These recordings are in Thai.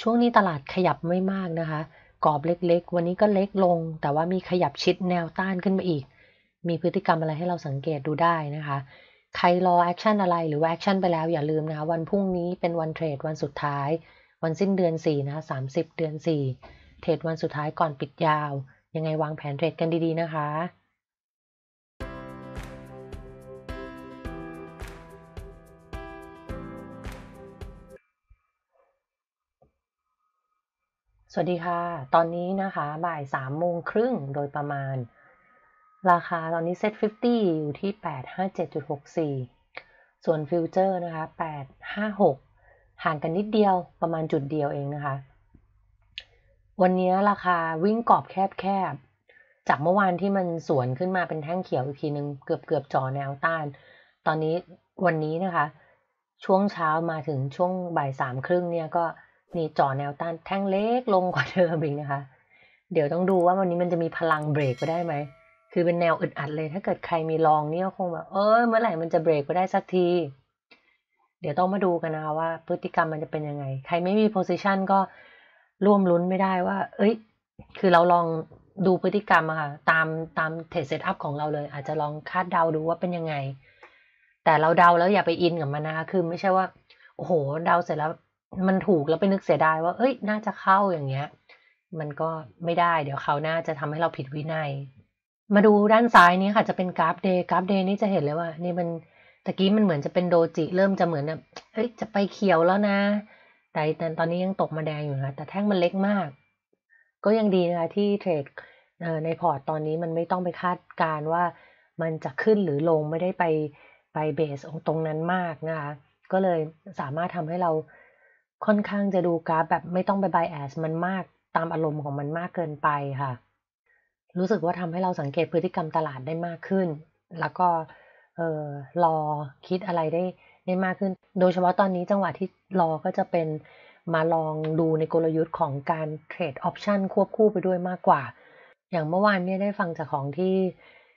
ช่วงนี้ตลาดขยับไม่มากนะคะ กรอบเล็กๆ วันนี้ก็เล็กลง แต่ว่ามีขยับชิดแนวต้านขึ้นมาอีก มีพฤติกรรมอะไรให้เราสังเกตดูได้นะคะ ใครรอแอคชั่นอะไร หรือว่าแอคชั่นไปแล้ว อย่าลืมนะคะวันพรุ่งนี้เป็นวันเทรดวันสุดท้าย วันสิ้นเดือน4นะ 30 เดือน4เทรดวันสุดท้ายก่อนปิดยาว ยังไงวางแผนเทรด กันดีๆนะคะวัสดีค่ะ ตอนนี้ นะคะ บ่ายสามโมงครึ่งโดยประมาณ ราคาตอนนี้เซ็ตฟฟิตี้อยู่ที่แปดดห้าเจ็จุดหกสี่ส่วนฟิวเจอร์นะคะแปดห้าหหก่างกันนิดเดียวประมาณจุดเดียวเองนะคะ วันนี้ราคาวิ่งกรอบแคบๆ จากเมื่อวานที่มันสวนขึ้นมาเป็นแท่งเขียวอีกทีนึงเกือบเกือบจ่อแนวต้าน ตอนนี้วันนี้นะคะ ช่วงเช้ามาถึงช่วงบ่ายสามครึ่งเนี่ยก็นี่จ่อแนวต้านแท่งเล็กลงกว่าเดิมอีกนะคะ เดี๋ยวต้องดูว่าวันนี้มันจะมีพลังเบรกไปได้ไหม คือเป็นแนวอึดอัดเลย ถ้าเกิดใครมีลองเนี่ยคงแบบเออเมื่อไหร่มันจะเบรกไปได้สักที เดี๋ยวต้องมาดูกันนะคะว่าพฤติกรรมมันจะเป็นยังไง ใครไม่มีโพซิชันก็ร่วมลุ้นไม่ได้ว่า เอ้ยคือเราลองดูพฤติกรรมอะค่ะ ตามตามเทรดเซตอัพของเราเลย อาจจะลองคาดเดาดูว่าเป็นยังไง แต่เราเดาแล้วอย่าไปอินกับมันนะคะคือไม่ใช่ว่าโอ้โหเดาเสร็จแล้วมันถูกแล้วไปนึกเสียดาย ว่าเอ้ย น่าจะเข้าอย่างเงี้ย มันก็ไม่ได้ เดี๋ยวเขาน่าจะทำให้เราผิดวินัย มาดูด้านซ้ายนี้ค่ะ จะเป็นกราฟเดย์กราฟเดย์นี่จะเห็นเลยว่า นี่มันตะกี้มันเหมือนจะเป็นโดจิ เริ่มจะเหมือนแบบเอ้ย จะไปเขียวแล้วนะแต่ตอนนี้ยังตกมาแดงอยู่นะ แต่แท่งมันเล็กมาก ก็ยังดีนะคะที่เทรดในพอร์ตตอนนี้มันไม่ต้องไปคาดการว่า มันจะขึ้นหรือลงไม่ได้ไปไปเบสตรงนั้นมากนะคะ ก็เลยสามารถทำให้เราค่อนข้างจะดูกราฟแบบไม่ต้องไปยแอส มันมากตามอารมณ์ของมันมากเกินไปค่ะ รู้สึกว่าทำให้เราสังเกตพฤติกรรมตลาดได้มากขึ้น แล้วก็เออรอคิดอะไรได้ได้มากขึ้น โดยเฉพาะตอนนี้จังหวะที่รอก็จะเป็นมาลองดูในกลยุทธ์ของการเทรดออปชันควบคู่ไปด้วยมากกว่า อย่างเมื่อวานเนี่ยได้ฟังจากของที่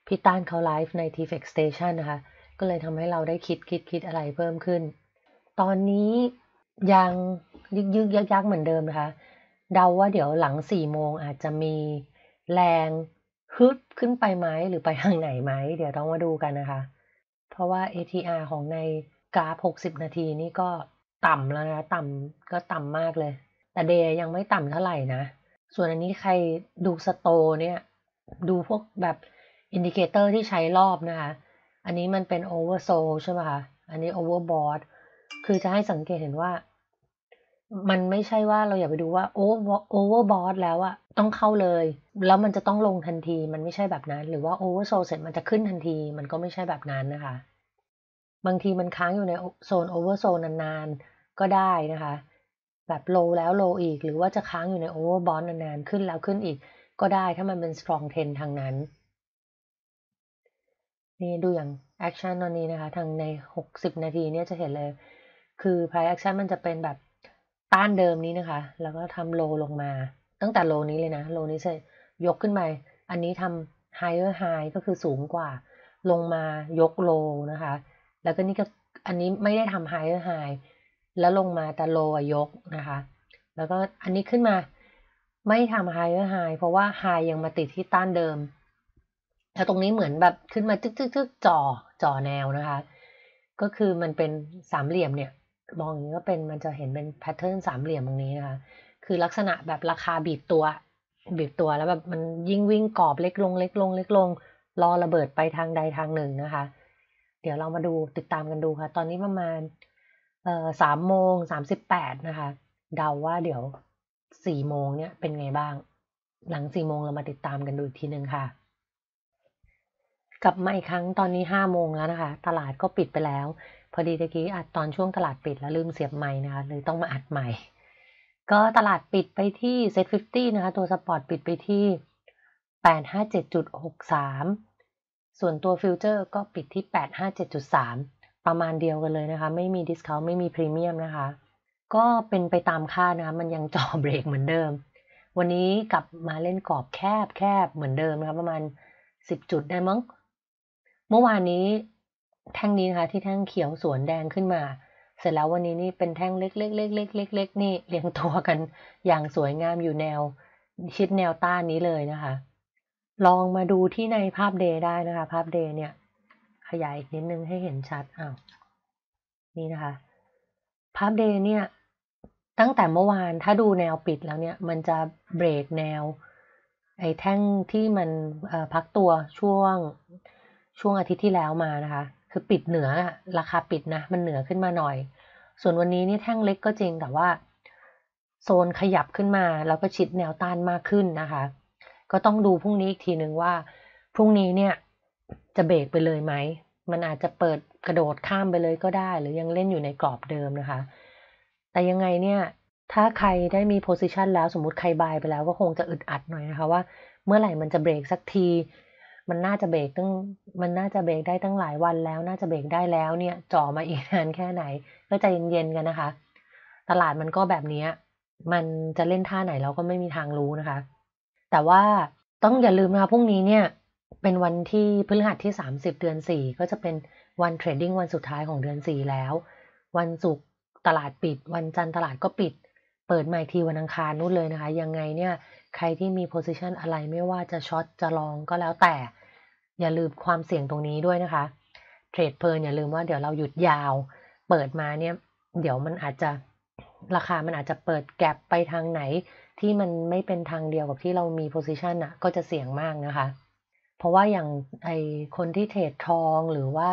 พี่ต้านเขาไลฟ์ใน t f e x Station นะคะก็เลยทำให้เราได้คิดคิดคิดอะไรเพิ่มขึ้น ตอนนี้ยังยึกยึกยักยักเหมือนเดิมนะคะ เดาว่าเดี๋ยวหลังสี่โมงอาจจะมีแรง ฮึดขึ้นไปไหมหรือไปทางไหนไหม เดี๋ยวต้องมาดูกันนะคะ เพราะว่า ATR ของใน กราฟ 60 นาทีนี่ก็ต่ำแล้วนะ ต่ำก็ต่ำมากเลย แต่เดย์ยังไม่ต่ำเท่าไหร่นะ ส่วนอันนี้ใครดูสโตเนี่ยดูพวกแบบอินดิเคเตอร์ที่ใช้รอบนะคะ อันนี้มันเป็นโอเวอร์โซลใช่ไหมคะอันนี้โอเวอร์บอร์ดคือจะให้สังเกตเห็นว่ามันไม่ใช่ว่าเราอย่าไปดูว่าโอ้โอเวอร์บอสแล้วอะต้องเข้าเลย แล้วมันจะต้องลงทันที มันไม่ใช่แบบนั้น หรือว่าโอเวอร์โซลเสร็จมันจะขึ้นทันที มันก็ไม่ใช่แบบนั้นนะคะ บางทีมันค้างอยู่ในโซนโอเวอร์โซนนานๆ ก็ได้นะคะ แบบโลแล้วโลอีกหรือว่าจะค้างอยู่ในโอเวอร์บอสนานๆขึ้นแล้วขึ้นอีก ก็ได้ถ้ามันเป็นสตรองเทนทางนั้น นี่ดูอย่างแอคชั่นตอนนี้นะคะ ทางใน60นาทีเนี่ยจะเห็นเลย คือไพ i แอ action มันจะเป็นแบบต้านเดิมนี้นะคะ แล้วก็ทำโลลงมา ตั้งแต่โลนี้เลยนะ โลนี้ใช่ ยกขึ้นไปอันนี้ทำ higher high ก็คือสูงกว่า ลงมายกโลนะคะ แล้วก็นี่ก็ อันนี้ไม่ได้ทำ higher high แล้วลงมาแต่โลยกนะคะ แล้วก็อันนี้ขึ้นมาไม่ทำ higher high เพราะว่า high ยังมาติดที่ต้านเดิมแล้วตรงนี้เหมือนแบบขึ้นมาจึ๊กๆจ่อจ่อแนวนะคะ ก็คือมันเป็นสามเหลี่ยมเนี่ยมองอย่างนี้ก็เป็นมันจะเห็นเป็นแพทเทิร์นสามเหลี่ยมตรงนี้นะคะ คือลักษณะแบบราคาบีบตัว บีบตัวแล้วแบบมันยิ่งวิ่งกรอบเล็กลง เล็กลงเล็กลง รอระเบิดไปทางใดทางหนึ่งนะคะ เดี๋ยวเรามาดูติดตามกันดูค่ะ ตอนนี้ประมาณเอ่อสามโมงสามสิบแปดนะคะ เดาว่าเดี๋ยวสี่โมงเนี่ยเป็นไงบ้าง หลังสี่โมงเรามาติดตามกันดูอีกทีหนึ่งค่ะ กลับมาอีกครั้งตอนนี้ห้าโมงแล้วนะคะ ตลาดก็ปิดไปแล้วพอดีตะกี้อัดตอนช่วงตลาดปิดแล้วลืมเสียบใหม่นะคะเลยต้องมาอัดใหม่ ก็ตลาดปิดไปที่เซ็ตฟิฟตี้นะคะตัวสปอร์ตปิดไปที่แปดห้าเจ็ดจุดหกสามส่วนตัวฟิวเจอร์ก็ปิดที่แปดห้าเจ็ดจุดสามประมาณเดียวกันเลยนะคะ ไม่มีดิสคาวไม่มีพรีเมียมนะคะ ก็เป็นไปตามค่านะคะมันยังจ่อเบรกเหมือนเดิม วันนี้กลับมาเล่นกรอบแคบแคบเหมือนเดิมนะคะประมาณสิบจุดได้มั้ง เมื่อวานนี้แท่งนี้นะคะ ที่แท่งเขียวสวนแดงขึ้นมา เสร็จแล้ววันนี้นี่เป็นแท่งเล็กๆเล็กๆเล็กๆนี่เรียงตัวกันอย่างสวยงามอยู่แนว ชิดแนวต้านนี้เลยนะคะ ลองมาดูที่ในภาพเดย์ได้นะคะ ภาพเดย์เนี่ยขยายอีกนิดนึงให้เห็นชัดอ้าวนี่นะคะ ภาพเดย์เนี่ยตั้งแต่เมื่อวานถ้าดูแนวปิดแล้วเนี่ยมันจะเบรกแนว ไอ้แท่งที่มันพักตัวช่วง ช่วงอาทิตย์ที่แล้วมานะคะคือปิดเหนือราคาปิดนะ มันเหนือขึ้นมาหน่อย ส่วนวันนี้นี่แท่งเล็กก็จริงแต่ว่า โซนขยับขึ้นมา แล้วก็ชิดแนวต้านมากขึ้นนะคะ ก็ต้องดูพรุ่งนี้อีกทีหนึ่งว่า พรุ่งนี้เนี่ยจะเบรกไปเลยไหม มันอาจจะเปิดกระโดดข้ามไปเลยก็ได้ หรือยังเล่นอยู่ในกรอบเดิมนะคะ แต่ยังไงเนี่ยถ้าใครได้มีโพซิชันแล้วสมมติใครบายไปแล้วก็คงจะอึดอัดหน่อยนะคะว่าเมื่อไหร่มันจะเบรกสักทีมันน่าจะเบรกตั้ง มันน่าจะเบรกได้ตั้งหลายวันแล้วน่าจะเบรกได้แล้วเนี่ยจ่อมาอีกนานแค่ไหนก็ใจเย็นๆกันนะคะ ตลาดมันก็แบบนี้มันจะเล่นท่าไหนเราก็ไม่มีทางรู้นะคะ แต่ว่าต้องอย่าลืมนะคะพรุ่งนี้เนี่ยเป็นวันที่พฤหัสที่30เดือน4ก็จะเป็นวันเทรดดิ้งวันสุดท้ายของเดือน 4 แล้ว วันศุกร์ตลาดปิด วันจันทร์ตลาดก็ปิด เปิดใหม่ทีวันอังคารนู่นเลยนะคะยังไงเนี่ยใครที่มี position อะไรไม่ว่าจะช็อตจะลองก็แล้วแต่อย่าลืมความเสี่ยงตรงนี้ด้วยนะคะเทรดเพลินอย่าลืมว่าเดี๋ยวเราหยุดยาวเปิดมาเนี่ย เดี๋ยวมันอาจจะราคามันอาจจะเปิดแกลบไปทางไหน ที่มันไม่เป็นทางเดียวกับที่เรามีโพซิชันอ่ะก็จะเสี่ยงมากนะคะ เพราะว่าอย่างไอคนที่เทรดทอง หรือว่า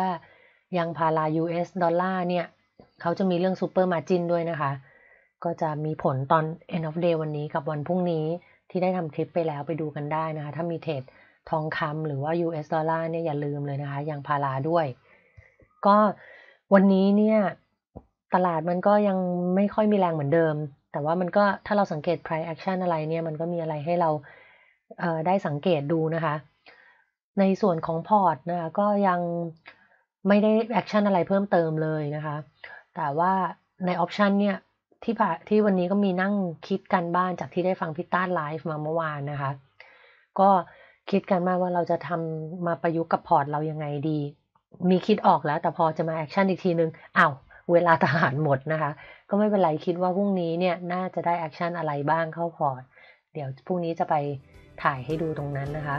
ยังพารา US ดอลลาร์เนี่ยเขาจะมีเรื่องซูเปอร์มาจินด้วยนะคะ ก็จะมีผลตอน end of day วันนี้กับวันพรุ่งนี้ที่ได้ทำคลิปไปแล้วไปดูกันได้นะคะ ถ้ามีเทรดทองคำหรือว่า US ดอลลาร์เนี่ยอย่าลืมเลยนะคะยางพาราด้วย ก็วันนี้เนี่ยตลาดมันก็ยังไม่ค่อยมีแรงเหมือนเดิม แต่ว่ามันก็ถ้าเราสังเกต price action อะไรเนี่ยมันก็มีอะไรให้เราเได้สังเกตดูนะคะ ในส่วนของพอร์ตนะคะก็ยังไม่ได้แอคชั่นอะไรเพิ่มเติมเลยนะคะ แต่ว่าในออปชันเนี่ยที่ผ่าที่วันนี้ก็มีนั่งคิดกันบ้านจากที่ได้ฟังพี่ต้านไลฟ์มาเมื่อวานนะคะ ก็คิดกันมาว่าเราจะทำมาประยุกต์กับพอร์ตเรายังไงดี มีคิดออกแล้ว แต่พอจะมาแอคชั่นอีกทีนึงอา้าวเวลาทหารหมดนะคะ ก็ไม่เป็นไรคิดว่าพรุ่งนี้เนี่ยน่าจะได้แอคชั่นอะไรบ้างเข้าพอร์ตเดี๋ยวพรุ่งนี้จะไปถ่ายให้ดูตรงนั้นนะคะ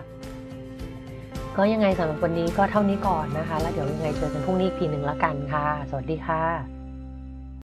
ก็ยังไงสำหรับวันนี้ก็เท่านี้ก่อนนะคะแล้วเดี๋ยวยังไงเจอกันพรุ่งนี้อีกทีหนึ่งละกันค่ะ สวัสดีค่ะ